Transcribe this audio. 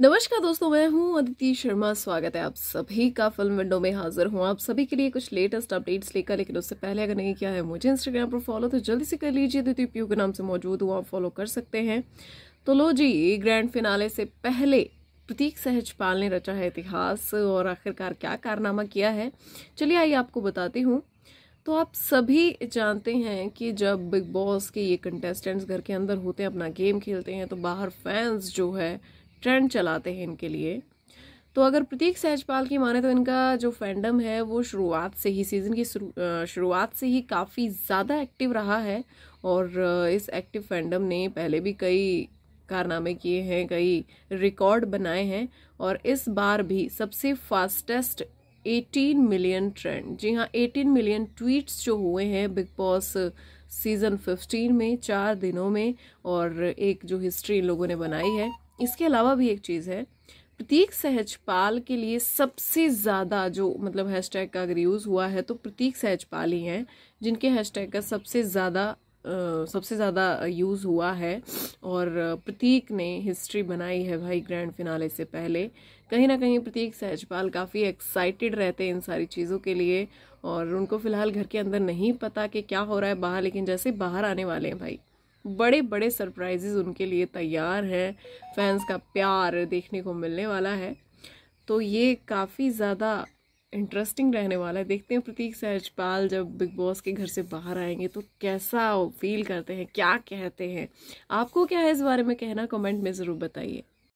नमस्कार दोस्तों मैं हूं अदिति शर्मा स्वागत है आप सभी का फिल्म विंडो में हाजिर हूं आप सभी के लिए कुछ लेटेस्ट अपडेट्स लेकर लेकिन उससे पहले अगर नहीं किया है मुझे इंस्टाग्राम पर फॉलो तो जल्दी से कर लीजिए अदिति पीयू के नाम से मौजूद हूँ आप फॉलो कर सकते हैं तो लो जी ग्रैंड फिनाले से पहले प्रतीक सहजपाल ने रचा है इतिहास और आखिरकार क्या कारनामा किया है चलिए आइए आपको बताती हूँ तो आप सभी जानते हैं कि जब बिग बॉस के ये कंटेस्टेंट्स घर के अंदर होते हैं अपना गेम खेलते हैं तो बाहर फैंस जो है ट्रेंड चलाते हैं इनके लिए तो अगर प्रतीक सहजपाल की माने तो इनका जो फैंडम है वो शुरुआत से ही सीज़न की शुरुआत से ही काफ़ी ज़्यादा एक्टिव रहा है और इस एक्टिव फैंडम ने पहले भी कई कारनामे किए हैं कई रिकॉर्ड बनाए हैं और इस बार भी सबसे फास्टेस्ट 18 मिलियन ट्रेंड जी हाँ 18 मिलियन ट्वीट्स जो हुए हैं बिग बॉस सीज़न 15 में चार दिनों में और एक जो हिस्ट्री इन लोगों ने बनाई है इसके अलावा भी एक चीज़ है प्रतीक सहजपाल के लिए सबसे ज़्यादा जो मतलब हैशटैग का अगर यूज़ हुआ है तो प्रतीक सहजपाल ही हैं जिनके हैशटैग का सबसे ज़्यादा सबसे ज़्यादा यूज़ हुआ है और प्रतीक ने हिस्ट्री बनाई है भाई ग्रैंड फिनाले से पहले कहीं ना कहीं प्रतीक सहजपाल काफ़ी एक्साइटेड रहते हैं इन सारी चीज़ों के लिए और उनको फ़िलहाल घर के अंदर नहीं पता कि क्या हो रहा है बाहर लेकिन जैसे बाहर आने वाले हैं भाई बड़े बड़े सरप्राइजेज उनके लिए तैयार हैं फैंस का प्यार देखने को मिलने वाला है तो ये काफ़ी ज़्यादा इंटरेस्टिंग रहने वाला है देखते हैं प्रतीक सहजपाल जब बिग बॉस के घर से बाहर आएंगे तो कैसा फील करते हैं क्या कहते हैं आपको क्या है इस बारे में कहना कमेंट में ज़रूर बताइए